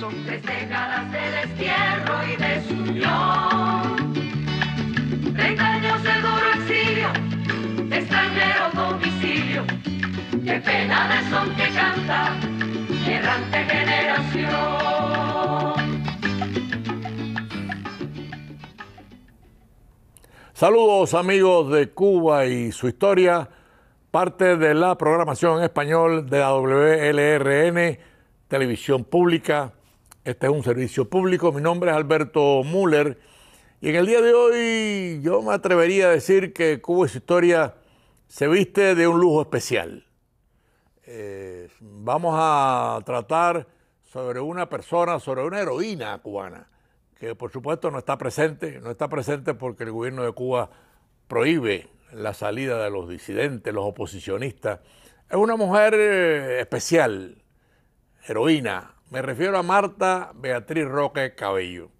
Son tres décadas de destierro y desunión. Treinta años de duro exilio, de extranjero domicilio. Qué pena son que canta, errante generación. Saludos amigos de Cuba y su historia, parte de la programación en español de la WLRN televisión pública. Este es un servicio público. Mi nombre es Alberto Müller. Y en el día de hoy yo me atrevería a decir que Cuba y su historia se viste de un lujo especial. Eh, vamos a tratar sobre una persona, sobre una heroína cubana, que por supuesto no está presente, no está presente porque el gobierno de Cuba prohíbe la salida de los disidentes, los oposicionistas. Es una mujer eh, especial, heroína. Me refiero a Marta Beatriz Roque Cabello,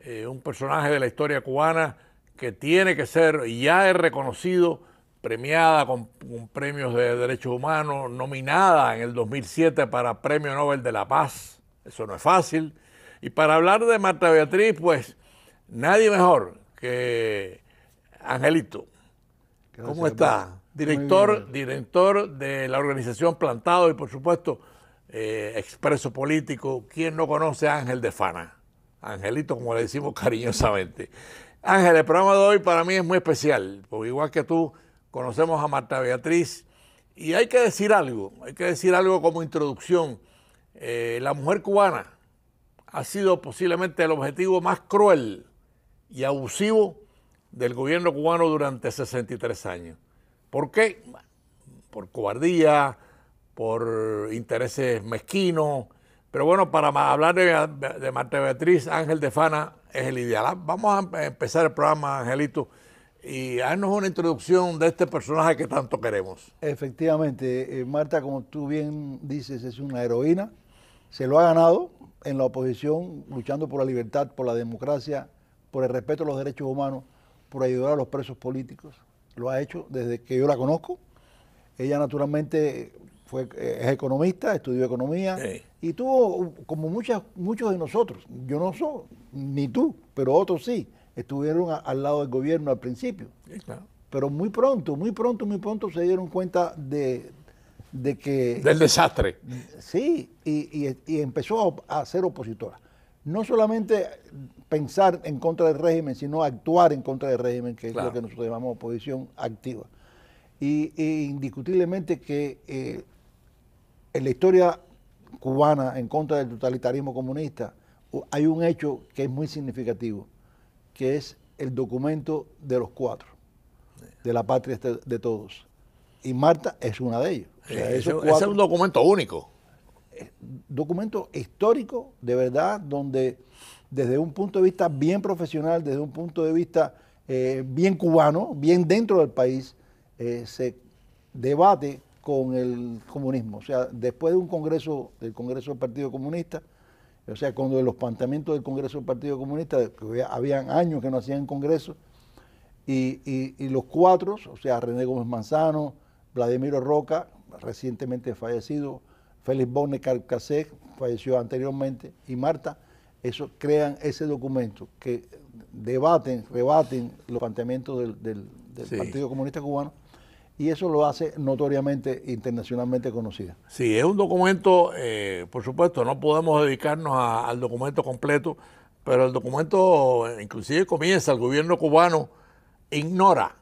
eh, un personaje de la historia cubana que tiene que ser, ya es reconocido, premiada con, premios de derechos humanos, nominada en el 2007 para Premio Nobel de la Paz. Eso no es fácil. Y para hablar de Marta Beatriz, pues nadie mejor que Angelito. ¿Cómo está? Director, director de la organización Plantado y por supuesto eh, expreso político. ¿Quién no conoce a Ángel de Fana? Angelito, como le decimos cariñosamente. Ángel, el programa de hoy para mí es muy especial, porque igual que tú, conocemos a Marta Beatriz y hay que decir algo, hay que decir algo como introducción. Eh, la mujer cubana ha sido posiblemente el objetivo más cruel y abusivo del gobierno cubano durante 63 años. ¿Por qué? Por cobardía, por intereses mezquinos. Pero bueno, para hablar de, de Marta Beatriz, Ángel de Fana es el ideal. Ah, vamos a em-, empezar el programa, Angelito, y haznos una introducción de este personaje que tanto queremos. Efectivamente, eh, Marta, como tú bien dices, es una heroína. Se lo ha ganado en la oposición, luchando por la libertad, por la democracia, por el respeto a los derechos humanos, por ayudar a los presos políticos. Lo ha hecho desde que yo la conozco. Ella naturalmente fue, eh, es economista, estudió economía y tuvo, uh, como muchas, muchos de nosotros, yo no soy, ni tú, pero otros sí, estuvieron al lado del gobierno al principio. Pero muy pronto, muy pronto, muy pronto se dieron cuenta de, que... Del desastre. Sí, y, empezó a, ser opositora. No solamente pensar en contra del régimen, sino actuar en contra del régimen, que es lo que nosotros llamamos oposición activa. Y, e indiscutiblemente que... Eh, en la historia cubana en contra del totalitarismo comunista hay un hecho que es muy significativo, que es el documento de los cuatro, de la patria de todos. Y Marta es una de ellos. Eh, eso, es un documento único. Eh, documento histórico, de verdad, donde desde un punto de vista bien profesional, desde un punto de vista eh, bien cubano, bien dentro del país, se debate con el comunismo. O sea, después de un congreso, del Congreso del Partido Comunista, o sea, cuando los planteamientos del Congreso del Partido Comunista, que habían años que no hacían congreso y, y, los cuatro, o sea, René Gómez Manzano, Vladimiro Roca, recientemente fallecido, Félix Bonne Carcassé, falleció anteriormente, y Marta, eso crean ese documento que debaten, rebaten los planteamientos del, Partido Comunista Cubano y eso lo hace notoriamente internacionalmente conocida. Sí, es un documento, eh, por supuesto, no podemos dedicarnos al documento completo, pero el documento inclusive comienza, el gobierno cubano ignora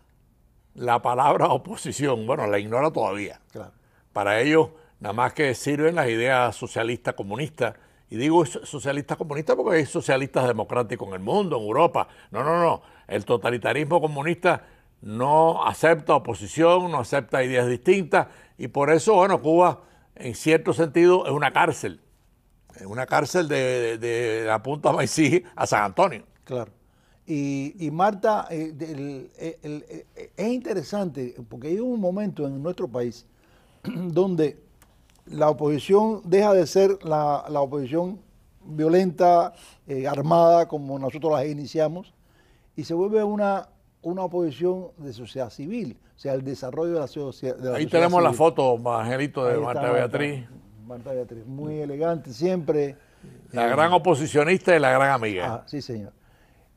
la palabra oposición, bueno, la ignora todavía. Claro. Para ellos nada más que sirven las ideas socialistas comunistas, y digo socialista comunista porque hay socialistas democráticos en el mundo, en Europa. No, no, no. El totalitarismo comunista no acepta oposición, no acepta ideas distintas y por eso, bueno, Cuba en cierto sentido es una cárcel, es una cárcel de, de, la punta Maicí a San Antonio. Claro. Y, Marta, eh, eh, eh, es interesante porque hay un momento en nuestro país donde la oposición deja de ser la, oposición violenta, armada, como nosotros las iniciamos, y se vuelve una una oposición de sociedad civil, o sea, el desarrollo de la, sociedad civil. Ahí tenemos la foto, Angelito, de Marta Beatriz. Marta Beatriz, muy elegante siempre. La eh, gran oposicionista y la gran amiga. Ah, sí, señor.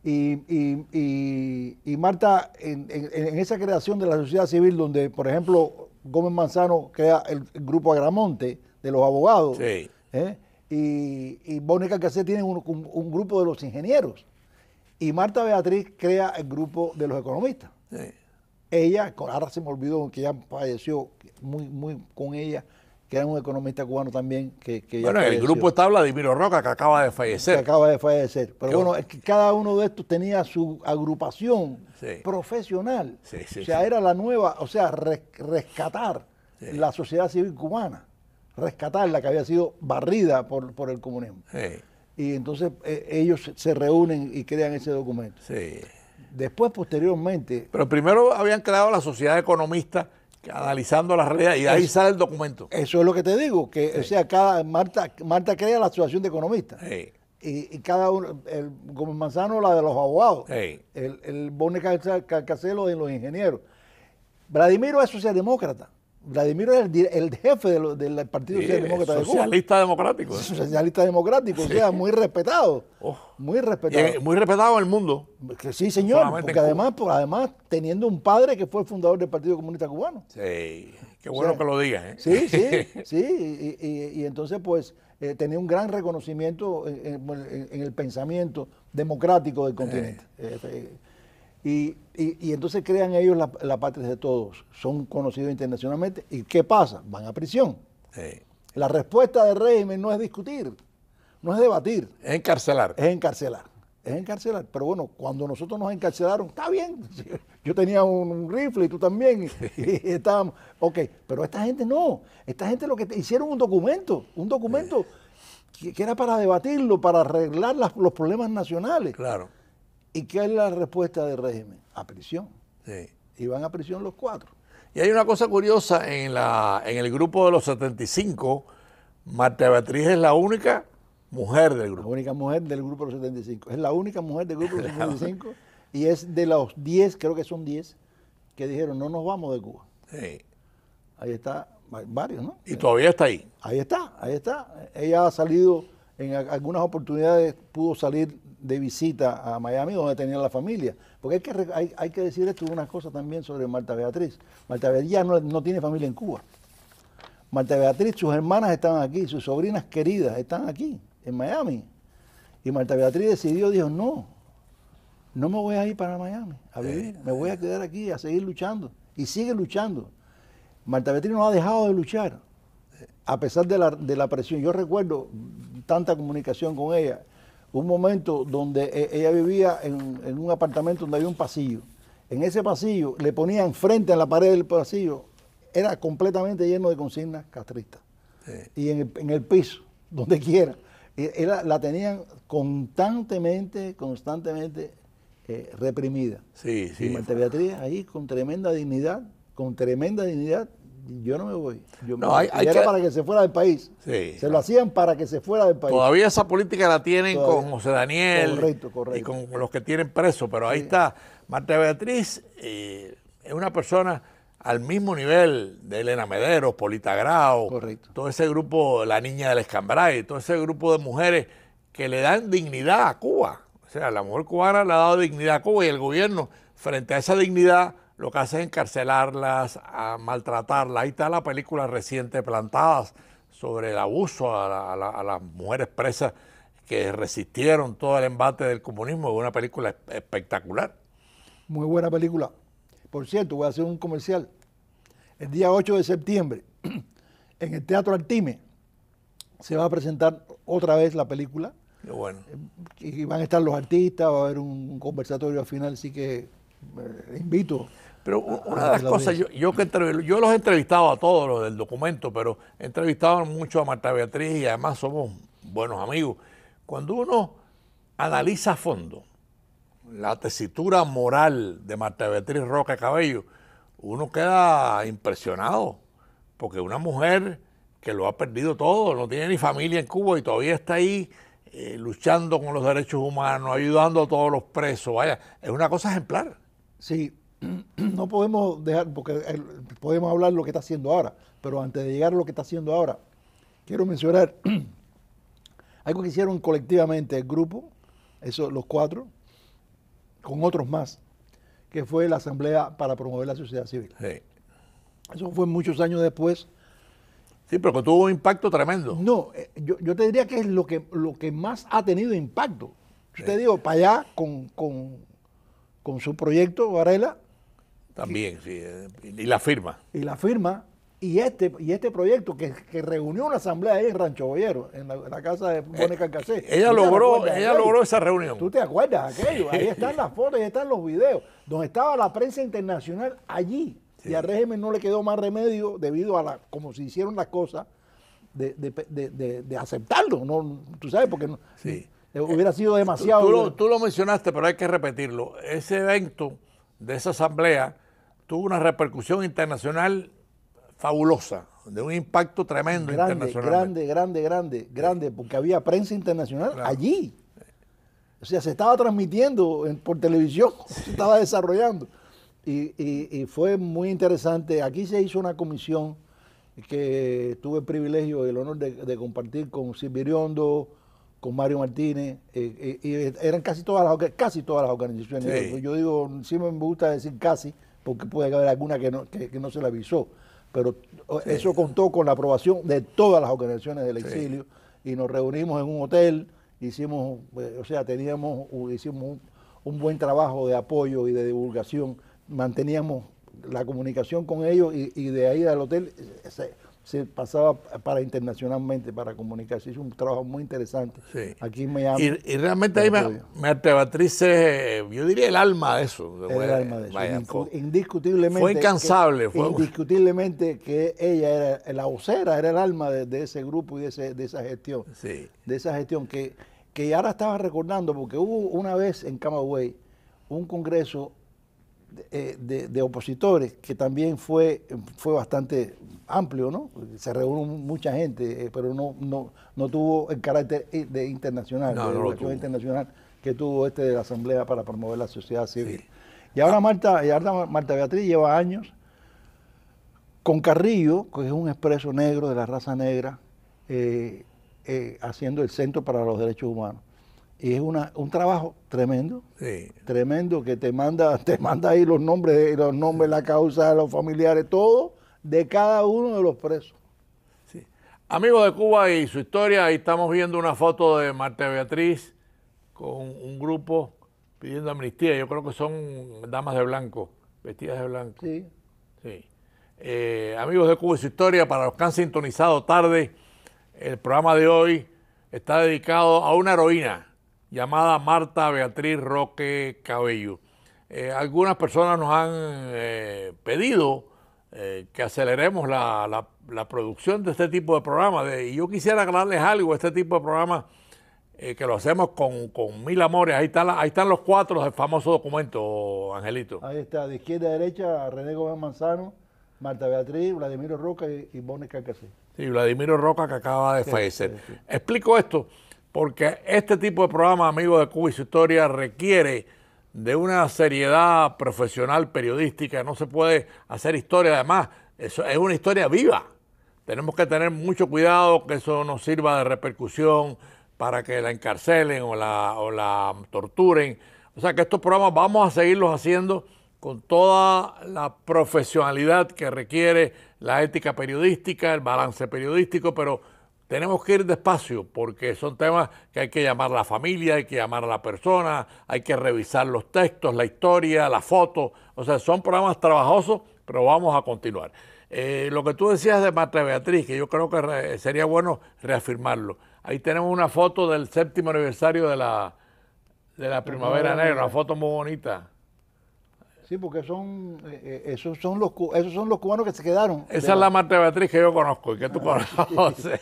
Y, Marta, en, esa creación de la sociedad civil, donde, por ejemplo, Gómez Manzano crea el, grupo Agramonte de los abogados, ¿eh? y, Bónica Cassé tiene un, un grupo de los ingenieros. Y Marta Beatriz crea el grupo de los economistas. Ella, ahora se me olvidó que ya falleció, muy, muy con ella, que era un economista cubano también. Que, bueno, el grupo está Vladimir Roca, que acaba de fallecer. Que acaba de fallecer. Pero bueno, es cada uno de estos tenía su agrupación profesional. o sea, era la nueva, o sea, rescatar la sociedad civil cubana, rescatar la que había sido barrida por, por el comunismo y entonces eh, ellos se reúnen y crean ese documento. Sí. Después, posteriormente... Pero primero habían creado la sociedad economista analizando las realidad y ahí sale el documento. Eso es lo que te digo, que o sea, Marta, Marta crea la asociación de economistas. Sí. Y, cada uno, el Gómez Manzano la de los abogados, el, el Carcacelo de los ingenieros. Vladimiro es socialdemócrata. Vladimir era el, jefe del, Partido Socialista democrático. Socialista democrático, o sea, muy respetado. Oh. Muy respetado. muy respetado en el mundo. sí, señor, porque además, además, teniendo un padre que fue fundador del Partido Comunista Cubano. Sí, qué bueno que lo diga, ¿eh? Sí, sí, sí. Y, entonces, pues, eh, tenía un gran reconocimiento en, en, el pensamiento democrático del continente. Eh. Eh, y, y, entonces crean ellos la, patria de todos. Son conocidos internacionalmente. ¿Y qué pasa? Van a prisión. La respuesta del régimen no es discutir, no es debatir. Es encarcelar. Es encarcelar. Es encarcelar. Pero bueno, cuando nosotros nos encarcelaron, está bien. Yo tenía un, rifle y tú también. Y, estábamos. Ok, pero esta gente no. Esta gente lo que hicieron un documento, un documento que, era para debatirlo, para arreglar los problemas nacionales. Claro. ¿Y qué es la respuesta del régimen? A prisión. Y van a prisión los cuatro. Y hay una cosa curiosa, en, la, en el grupo de los 75, Marta Beatriz es la única mujer del grupo. La única mujer del grupo de los 75. Es la única mujer del grupo de los 75 y es de los 10, creo que son 10, que dijeron no nos vamos de Cuba. Sí. Ahí está, varios, ¿no? Y todavía está ahí. Ahí está, ahí está. Ella ha salido en algunas oportunidades pudo salir de visita a Miami donde tenía la familia. Porque hay que, hay, que decir esto una cosa también sobre Marta Beatriz. Marta Beatriz ya no, tiene familia en Cuba. Marta Beatriz, sus hermanas están aquí, sus sobrinas queridas están aquí, en Miami. Y Marta Beatriz decidió, dijo, no, no me voy a ir para Miami a vivir, me voy a quedar aquí a seguir luchando. Y sigue luchando. Marta Beatriz no ha dejado de luchar, a pesar de la, de la presión. Yo recuerdo tanta comunicación con ella un momento donde e, ella vivía en, un apartamento donde había un pasillo. En ese pasillo le ponían frente a la pared del pasillo, era completamente lleno de consignas castristas. Y en el, piso, donde quiera, e, era, la tenían constantemente, constantemente eh, reprimida. Sí, sí. Y Marta Beatriz ahí con tremenda dignidad, con tremenda dignidad, yo no me voy. no, para que se fuera del país. se lo hacían para que se fuera del país. Todavía esa política la tienen con José Daniel correcto, correcto. y con los que tienen preso pero ahí está. Marta Beatriz eh, es una persona al mismo nivel de Elena Medero, Polita Grau, todo ese grupo, la niña del Escambray, todo ese grupo de mujeres que le dan dignidad a Cuba. O sea, la mujer cubana le ha dado dignidad a Cuba y el gobierno, frente a esa dignidad, lo que hace es encarcelarlas, maltratarlas. Ahí está la película reciente Plantadas sobre el abuso a, las mujeres presas que resistieron todo el embate del comunismo. Es una película espectacular. Muy buena película. Por cierto, voy a hacer un comercial. El día 8 de septiembre, en el Teatro Artime, se va a presentar otra vez la película. Qué bueno. Eh, y van a estar los artistas, va a haber un, conversatorio al final, así que eh, invito pero ah, una ah, de las cosas, yo, yo los he entrevistado a todos los del documento, pero he entrevistado mucho a Marta Beatriz y además somos buenos amigos. Cuando uno analiza a fondo la tesitura moral de Marta Beatriz Roca Cabello, uno queda impresionado, porque una mujer que lo ha perdido todo, no tiene ni familia en Cuba y todavía está ahí eh, luchando con los derechos humanos, ayudando a todos los presos, vaya, es una cosa ejemplar. Sí, no podemos dejar, porque podemos hablar lo que está haciendo ahora, pero antes de llegar a lo que está haciendo ahora, quiero mencionar algo que hicieron colectivamente el grupo, eso, los cuatro, con otros más, que fue la Asamblea para promover la sociedad civil. Eso fue muchos años después. Sí, pero que tuvo un impacto tremendo. No, eh, yo, yo, te diría que es lo que, lo que más ha tenido impacto. Yo te digo, para allá con, con su proyecto, Varela, también, sí. Eh, y la firma. Y la firma. Y este, y este proyecto que, reunió una asamblea ahí en Rancho Boyero, en la, casa de eh, Mónica eh, Ella logró, ella logró esa reunión. ¿Tú te acuerdas aquello? Ahí están las fotos, ahí están los videos, donde estaba la prensa internacional allí. Y al régimen no le quedó más remedio debido a la, como se hicieron las cosas, de, de, de, de aceptarlo. ¿no? Tú sabes, porque sí. Eh, hubiera sido demasiado. tú lo mencionaste, pero hay que repetirlo. Ese evento de esa asamblea tuvo una repercusión internacional fabulosa, de un impacto tremendo internacional. Grande, grande, grande, grande, porque había prensa internacional allí. O sea, se estaba transmitiendo por televisión, se estaba desarrollando. Y, y, fue muy interesante. Aquí se hizo una comisión que tuve el privilegio y el honor de, compartir con Silviriondo, con Mario Martínez, eh, eh, y eran casi todas las, casi todas las organizaciones. Yo, digo, siempre me gusta decir casi, porque puede haber alguna que no, que, no se la avisó. Pero eso contó con la aprobación de todas las organizaciones del exilio y nos reunimos en un hotel, hicimos, eh, o sea, teníamos, hicimos un, buen trabajo de apoyo y de divulgación, manteníamos la comunicación con ellos y, de ahí al hotel eh, se pasaba para internacionalmente, para comunicarse. Hizo un trabajo muy interesante aquí en Miami. Y, realmente ahí me Beatriz yo diría, el alma de eso. El alma de eso. indiscutiblemente. Fue incansable. Indiscutiblemente que ella era la vocera, era el alma de, ese grupo y de, ese, de esa gestión. Sí. De esa gestión que, que ahora estaba recordando, porque hubo una vez en Camagüey un congreso eh, de, opositores, que también fue, fue bastante amplio, ¿no? Se reunió mucha gente, eh, pero no, no, no tuvo el carácter eh, de internacional, internacional que tuvo este de la Asamblea para promover la sociedad civil. Y ahora Marta, Marta Beatriz lleva años con Carrillo, que es un expreso negro de la raza negra, haciendo el Centro para los Derechos Humanos. Y es un trabajo tremendo, tremendo, que te manda, te manda ahí los nombres, los nombres, la causa, los familiares, todo de cada uno de los presos. Sí. Amigos de Cuba y su historia, ahí estamos viendo una foto de Marta Beatriz con un grupo pidiendo amnistía. Yo creo que son damas de blanco, vestidas de blanco. Sí. sí. Eh, amigos de Cuba y su historia, para los que han sintonizado tarde, el programa de hoy está dedicado a una heroína llamada Marta Beatriz Roque Cabello. Eh, algunas personas nos han eh, pedido eh, que aceleremos la, producción de este tipo de programas. y yo quisiera aclararles algo, este tipo de programas que lo hacemos con, mil amores. Ahí, está ahí están los cuatro del famoso documento, Angelito. Ahí está, de izquierda a derecha, René Gómez Manzano, Marta Beatriz, Vladimiro Roca y, y Bones Sí, Vladimiro Roca que acaba de fallecer. Explico esto porque este tipo de programa, amigos de Cuba y su historia, requiere de una seriedad profesional periodística, no se puede hacer historia, además, eso es una historia viva. Tenemos que tener mucho cuidado que eso no sirva de repercusión para que la encarcelen o la, o la torturen. O sea que estos programas vamos a seguirlos haciendo con toda la profesionalidad que requiere la ética periodística, el balance periodístico, pero tenemos que ir despacio porque son temas que hay que llamar a la familia, hay que llamar a la persona, hay que revisar los textos, la historia, la foto. O sea, son programas trabajosos, pero vamos a continuar. Eh, lo que tú decías de Marta Beatriz, que yo creo que sería bueno reafirmarlo. Ahí tenemos una foto del séptimo aniversario de la, de la Primavera Negra, una foto muy bonita. Sí, porque son, eh, eh, esos, son los, esos son los cubanos que se quedaron. Esa es la Marta Beatriz que yo conozco y que tú conoces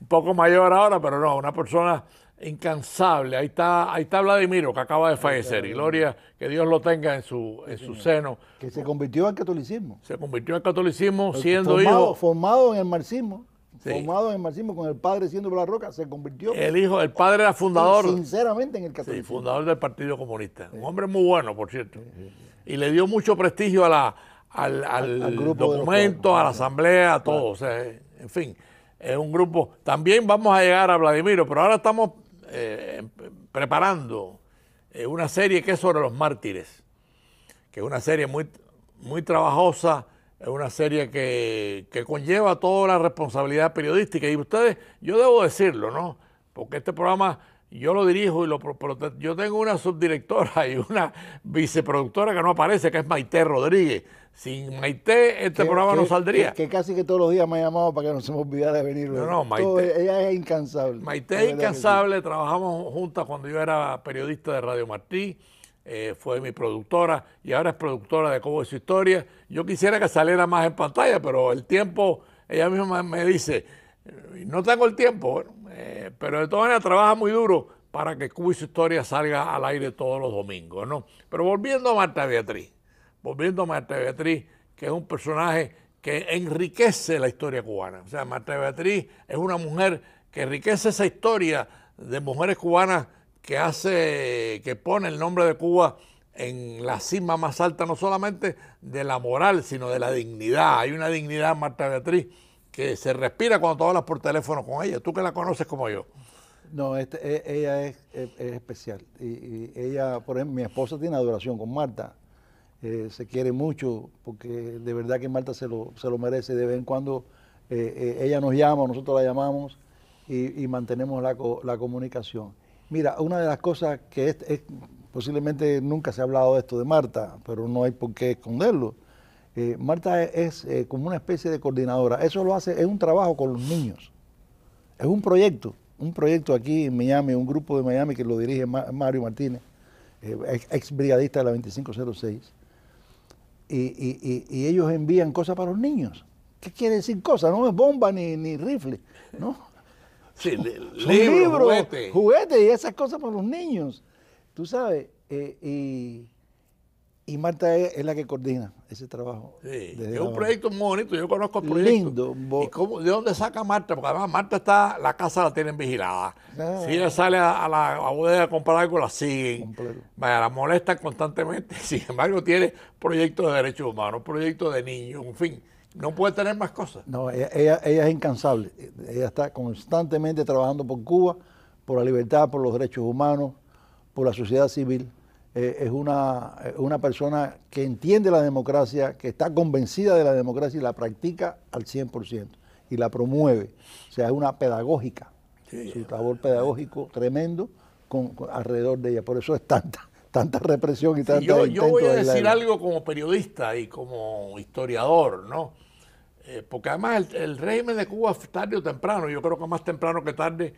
un poco mayor ahora, pero no, una persona incansable. Ahí está, ahí está Vladimiro, que acaba de fallecer. Y Gloria, que Dios lo tenga en su, en su seno. Que se convirtió en catolicismo. Se convirtió en catolicismo siendo hijo. Formado en el marxismo. Formado en el marxismo con el padre siendo la roca, se convirtió. El hijo, el padre era fundador. Sinceramente en el catolicismo. Sí, fundador del Partido Comunista. Un hombre muy bueno, por cierto. y le dio mucho prestigio a la, al, documento, a la asamblea, a todo. en fin es un grupo. También vamos a llegar a Vladimiro, pero ahora estamos eh, em, preparando eh, una serie que es sobre los mártires, que es una serie muy, muy trabajosa, es una serie que, que conlleva toda la responsabilidad periodística. Y ustedes, yo debo decirlo, ¿no? Porque este programa yo lo dirijo y lo yo tengo una subdirectora y una viceproductora que no aparece, que es Maite Rodríguez. Sin Maite este programa no saldría. Que, casi que todos los días me ha llamado para que no se me olvidara de venir. No, no, Maite. ella es incansable. Maite es incansable. Trabajamos juntas cuando yo era periodista de Radio Martí. Eh, fue mi productora y ahora es productora de Cómo es su historia. Yo quisiera que saliera más en pantalla, pero el tiempo, ella misma me dice, no tengo el tiempo, eh, pero de todas maneras trabaja muy duro para que Cubo y su historia salga al aire todos los domingos, ¿no? Pero volviendo a Marta Beatriz, Volviendo a Marta Beatriz, que es un personaje que enriquece la historia cubana. O sea, Marta Beatriz es una mujer que enriquece esa historia de mujeres cubanas que hace, que pone el nombre de Cuba en la cima más alta, no solamente de la moral, sino de la dignidad. Hay una dignidad Marta Beatriz que se respira cuando tú hablas por teléfono con ella, tú que la conoces como yo. No, este, e, ella es, e, especial. y, ella, por ejemplo, mi esposa tiene adoración con Marta. Eh, se quiere mucho, porque de verdad que Marta se lo, merece. De vez en cuando eh, eh, ella nos llama, nosotros la llamamos y, mantenemos la, comunicación. Mira, una de las cosas que es, posiblemente nunca se ha hablado de esto de Marta, pero no hay por qué esconderlo. Marta es, es como una especie de coordinadora. Eso lo hace, es un trabajo con los niños. Es un proyecto, un proyecto aquí en Miami, un grupo de Miami que lo dirige Mario Martínez, ex brigadista de la 2506 y, y, ellos envían cosas para los niños. ¿Qué quiere decir cosas? No es bomba ni, rifle, ¿no? Sí, libros, juguetes. juguetes. y esas cosas para los niños. Tú sabes, eh, y y Marta es, la que coordina ese trabajo. Sí, es un proyecto muy bonito, yo conozco el proyecto. Lindo. ¿Y cómo, ¿De dónde saca Marta? Porque además Marta está, la casa la tienen vigilada. Ah. Si ella sale a, la a bodega a comprar algo, la siguen. Vaya, la molestan constantemente. Sin embargo, tiene proyectos de derechos humanos, proyectos de niños, en fin. No puede tener más cosas. No, ella es incansable. Ella está constantemente trabajando por Cuba, por la libertad, por los derechos humanos, por la sociedad civil. Eh, es eh, una, persona que entiende la democracia, que está convencida de la democracia y la practica al 100% y la promueve. O sea, es una pedagógica, su labor pedagógico tremendo con, alrededor de ella. Por eso es tanta, tanta represión y tanta... Yo, yo voy a decir algo como periodista y como historiador, ¿no? Eh, porque además el, régimen de Cuba tarde o temprano, yo creo que más temprano que tarde,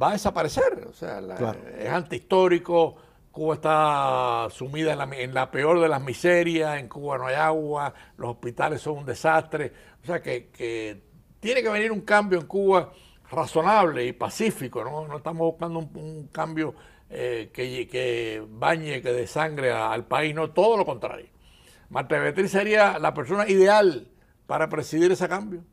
va a desaparecer. O sea, es antihistórico Cuba está sumida en la, peor de las miserias, en Cuba no hay agua, los hospitales son un desastre. O sea que, tiene que venir un cambio en Cuba razonable y pacífico, no, estamos buscando un, cambio eh, que, bañe, que dé sangre al país, no, todo lo contrario. Marta Beatriz sería la persona ideal para presidir ese cambio.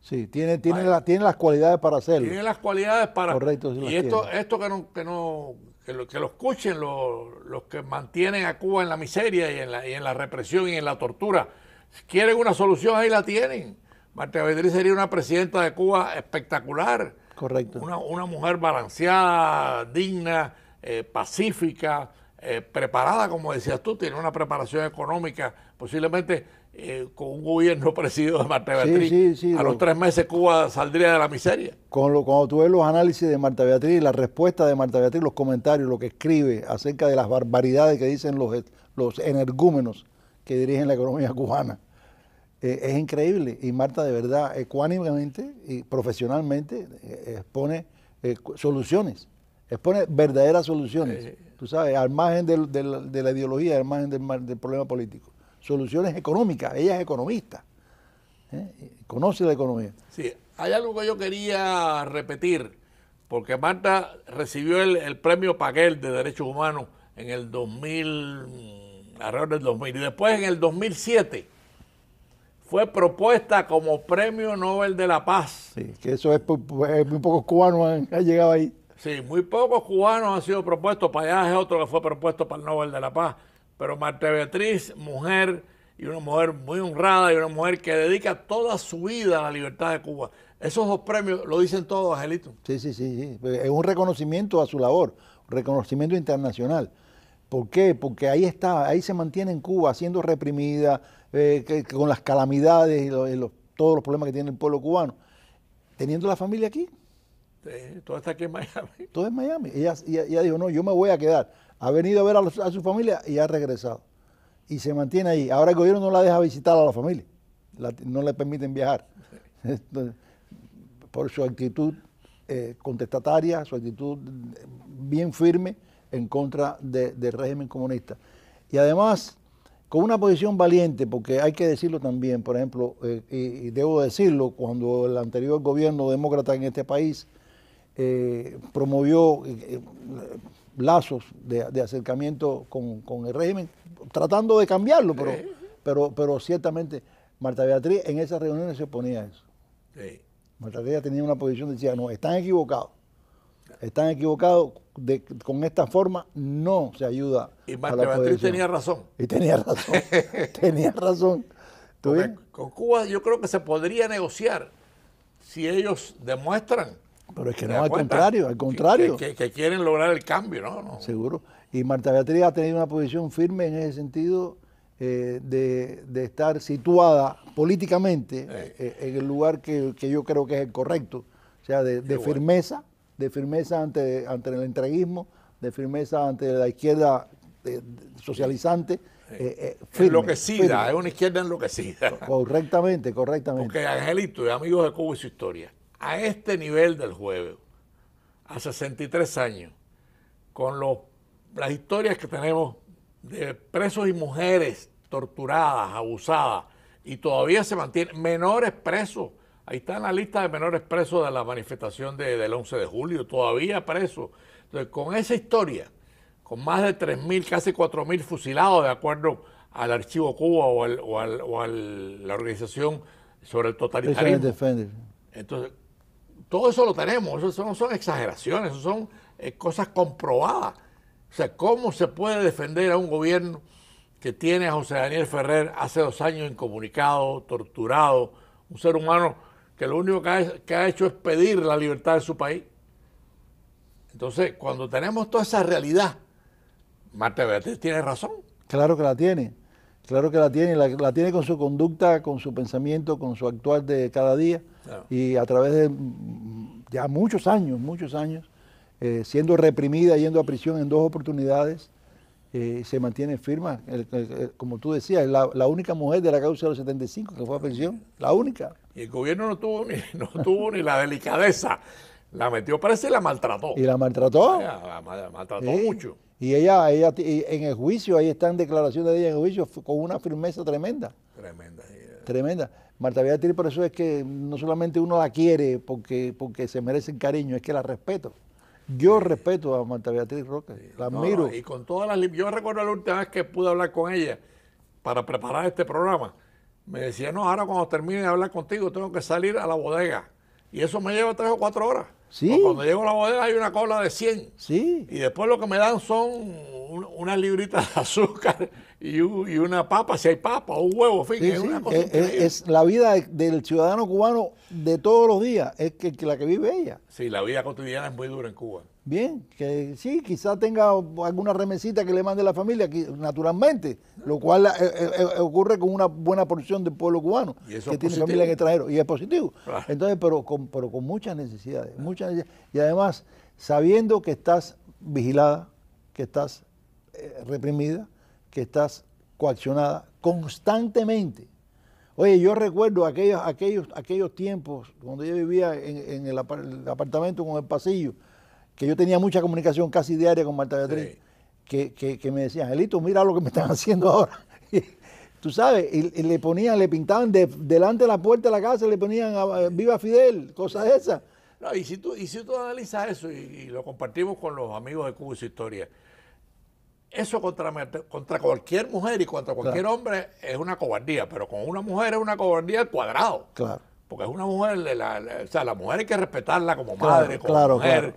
Sí, tiene, tiene, la, tiene las cualidades para hacerlo. Tiene las cualidades para... Correcto, y esto, esto que no, que no que lo, que lo escuchen los, que mantienen a Cuba en la miseria y en la, represión y en la tortura. Si quieren una solución, ahí la tienen. Marta Beatriz sería una presidenta de Cuba espectacular. Correcto. Una, mujer balanceada, digna, eh, pacífica, eh, preparada, como decías tú, tiene una preparación económica, posiblemente eh, con un gobierno presidido de Marta Beatriz, a los tres meses Cuba saldría de la miseria. Con lo, cuando tú ves los análisis de Marta Beatriz, la respuesta de Marta Beatriz, los comentarios, lo que escribe acerca de las barbaridades que dicen los, los energúmenos que dirigen la economía cubana, eh, es increíble. Y Marta, de verdad, ecuánimemente y profesionalmente, eh, expone soluciones, expone verdaderas soluciones, tú sabes, al margen de la ideología, al margen del problema político soluciones económicas, ella es economista, ¿eh? conoce la economía. Sí, hay algo que yo quería repetir, porque Marta recibió el, premio Paguel de Derechos Humanos en el 2000, alrededor del 2000, y después en el 2007 fue propuesta como premio Nobel de la Paz. Sí, que eso es, muy pocos cubanos han, llegado ahí. Sí, muy pocos cubanos han sido propuestos, para es otro que fue propuesto para el Nobel de la Paz. Pero Marta Beatriz, mujer, y una mujer muy honrada, y una mujer que dedica toda su vida a la libertad de Cuba. Esos dos premios lo dicen todos, Angelito. Sí, sí, sí, pues, Es un reconocimiento a su labor, un reconocimiento internacional. ¿Por qué? Porque ahí está, ahí se mantiene en Cuba, siendo reprimida, eh, con las calamidades y, todos los problemas que tiene el pueblo cubano, teniendo la familia aquí. Este, todo está aquí en Miami. Todo en Miami. Ella, dijo, no, yo me voy a quedar. Ha venido a ver a, su familia y ha regresado. Y se mantiene ahí. Ahora el gobierno no la deja visitar a la familia. no le permiten viajar. por su actitud eh, contestataria, su actitud mm, bien firme en contra del régimen comunista. Y además, con una posición valiente, porque hay que decirlo también, por ejemplo, eh, y debo decirlo, cuando el anterior gobierno demócrata en este país eh, promovió eh, eh, lazos de, acercamiento con, el régimen, tratando de cambiarlo, pero, pero, pero ciertamente Marta Beatriz en esas reuniones se oponía a eso. Marta Beatriz tenía una posición, decía, no, están equivocados. Están equivocados, con esta forma no se ayuda. Y Marta Beatriz tenía razón. Y tenía razón, tenía razón. con Cuba yo creo que se podría negociar si ellos demuestran pero es que no, al contrario, al contrario. Que, quieren lograr el cambio, ¿no? Seguro. Y Marta Beatriz ha tenido una posición firme en ese sentido eh, de, de, estar situada políticamente eh, eh, en el lugar que, yo creo que es el correcto. O sea, de, firmeza, de firmeza ante, ante el entreguismo, de firmeza ante la izquierda socializante. Eh, Lo firme, enloquecida, es una izquierda enloquecida. Correctamente, correctamente. Porque Angelito y amigos de Cuba y su historia a este nivel del jueves, a 63 años, con los, las historias que tenemos de presos y mujeres torturadas, abusadas, y todavía se mantienen menores presos. Ahí está en la lista de menores presos de la manifestación del 11 de julio, todavía presos. Entonces, con esa historia, con más de 3.000, casi 4.000 fusilados, de acuerdo al Archivo Cuba o, al, o, al, a la organización sobre el totalitarismo. Todo eso lo tenemos, eso no son exageraciones, eso son eh, cosas comprobadas. O sea, ¿cómo se puede defender a un gobierno que tiene a José Daniel Ferrer hace dos años incomunicado, torturado, un ser humano que lo único que ha, hecho es pedir la libertad de su país? Entonces, cuando tenemos toda esa realidad, Marta Beatriz tiene razón. Claro que la tiene. Claro que la tiene, la, tiene con su conducta, con su pensamiento, con su actual de cada día y a través de mm, ya muchos años, muchos años, eh, siendo reprimida, yendo a prisión en dos oportunidades, eh, se mantiene firma. como tú decías, la, la, única mujer de la causa de los 75 que fue a prisión, la única. Y el gobierno no tuvo ni, no tuvo ni la delicadeza, la metió, parece, la maltrató. Y la maltrató. La, maltrató mucho. Y ella, ella en el juicio, ahí están declaraciones de ella en el juicio con una firmeza tremenda. Tremenda, eh. Tremenda. Marta Beatriz, por eso es que no solamente uno la quiere porque, porque se merece el cariño, es que la respeto. Yo respeto a Marta Beatriz Roca, la admiro. y con todas las. Yo recuerdo la última vez que pude hablar con ella para preparar este programa. Me decía, no, ahora cuando termine de hablar contigo tengo que salir a la bodega. Y eso me lleva tres o cuatro horas cuando llego a la bodega hay una cola de 100. Y después lo que me dan son unas libritas de azúcar y, una papa, si hay papa, un huevo, es, Una cosa es, la vida del ciudadano cubano de todos los días, es que, la que vive ella. Sí, la vida cotidiana es muy dura en Cuba. Bien, que sí, quizás tenga alguna remesita que le mande la familia, naturalmente, lo cual eh, eh, eh, ocurre con una buena porción del pueblo cubano, que tiene familia en extranjero, y es positivo. Ah. Entonces, pero con, con muchas necesidades, muchas Y además, sabiendo que estás vigilada, que estás reprimida, que estás coaccionada constantemente. Oye, yo recuerdo aquellos, aquellos, aquellos tiempos cuando yo vivía en, el, apartamento con el pasillo, que yo tenía mucha comunicación casi diaria con Marta Beatriz, que, me decían, Angelito, mira lo que me están haciendo ahora. Tú sabes, y, le ponían, le pintaban delante de la puerta de la casa, le ponían viva Fidel, cosas de esas. No, y si tú, y si tú analizas eso y, y, lo compartimos con los amigos de Cuba y su historia, eso contra, cualquier mujer y contra cualquier hombre es una cobardía, pero con una mujer es una cobardía al cuadrado. Claro. Porque es una mujer, o sea, la mujer hay que respetarla como madre, como mujer,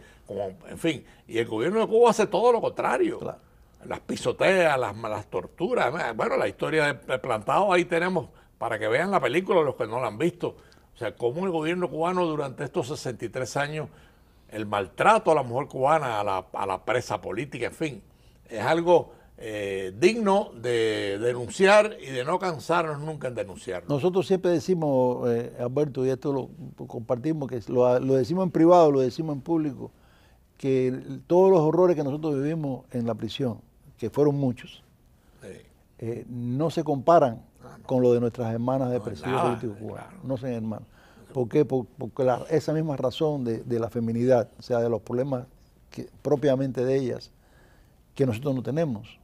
en fin. Y el gobierno de Cuba hace todo lo contrario. Las pisoteas, las, las torturas. Bueno, la historia de Plantado ahí tenemos, para que vean la película los que no la han visto. O sea, cómo el gobierno cubano durante estos 63 años, el maltrato a la mujer cubana, a la, a la presa política, en fin es algo eh, digno de denunciar y de no cansarnos nunca en denunciar Nosotros siempre decimos, eh, Alberto, y esto lo compartimos, que lo, decimos en privado, lo decimos en público, que todos los horrores que nosotros vivimos en la prisión, que fueron muchos, eh, no se comparan ah, con lo de nuestras hermanas de presidio político no sé, hermano ¿Por qué? porque esa misma razón de, la feminidad, o sea, de los problemas propiamente de ellas, que nosotros no tenemos,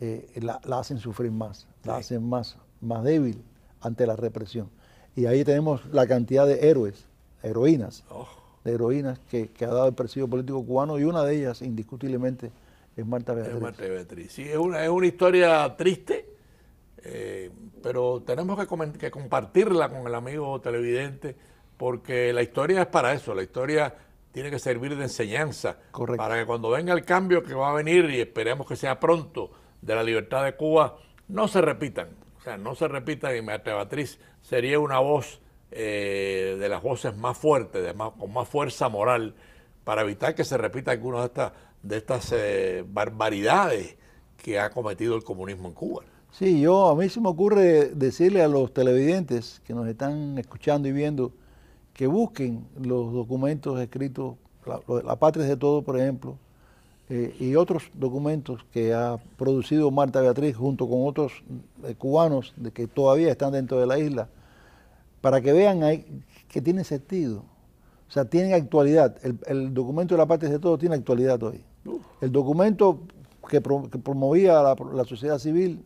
eh, la, hacen sufrir más, la hacen más, más débil ante la represión. Y ahí tenemos la cantidad de héroes, heroínas, oh. de heroínas que, ha dado el presidio político cubano y una de ellas, indiscutiblemente, es Marta Beatriz. Es Sí, es una, es una historia triste, eh, pero tenemos que, que compartirla con el amigo televidente porque la historia es para eso, la historia tiene que servir de enseñanza para que cuando venga el cambio que va a venir y esperemos que sea pronto de la libertad de Cuba, no se repitan. O sea, no se repitan y Marta Beatriz sería una voz eh, de las voces más fuertes, con más fuerza moral, para evitar que se repita alguna de estas, eh, barbaridades que ha cometido el comunismo en Cuba. Sí, yo a mí se me ocurre decirle a los televidentes que nos están escuchando y viendo, que busquen los documentos escritos, la, patria de todo, por ejemplo, eh, y otros documentos que ha producido Marta Beatriz junto con otros eh, cubanos que todavía están dentro de la isla, para que vean ahí que tiene sentido. O sea, tiene actualidad. El, documento de la patria de todo tiene actualidad hoy. El documento que, promovía la, sociedad civil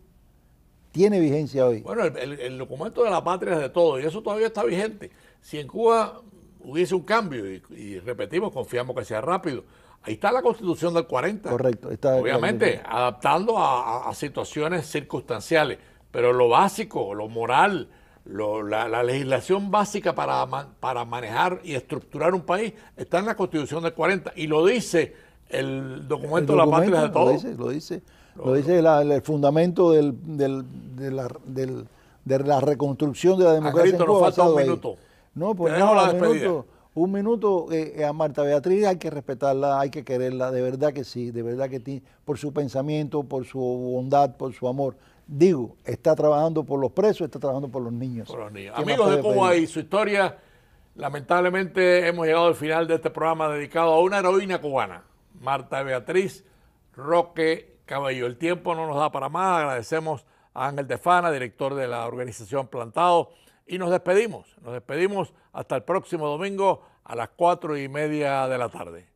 tiene vigencia hoy. Bueno, el, documento de la patria de todo y eso todavía está vigente. Si en Cuba hubiese un cambio y, repetimos, confiamos que sea rápido, Ahí está la constitución del 40. Correcto. Está Obviamente, adaptando a, situaciones circunstanciales, pero lo básico, lo moral, lo, la, la, legislación básica para, para manejar y estructurar un país está en la constitución del 40. Y lo dice el documento, de la patria de todos. Lo dice, lo dice, lo, dice el fundamento del, del, de, la, del, de la reconstrucción de la democracia. en Cuba, nos falta un minuto. No, pues un minuto, eh, eh, a Marta Beatriz hay que respetarla, hay que quererla, de verdad que sí, de verdad que sí, por su pensamiento, por su bondad, por su amor. Digo, está trabajando por los presos, está trabajando por los niños. Por los niños. Amigos de Cuba y su historia, lamentablemente hemos llegado al final de este programa dedicado a una heroína cubana, Marta Beatriz Roque Cabello. El tiempo no nos da para más, agradecemos a Ángel Tefana, director de la organización Plantado y nos despedimos, nos despedimos hasta el próximo domingo a las cuatro y media de la tarde.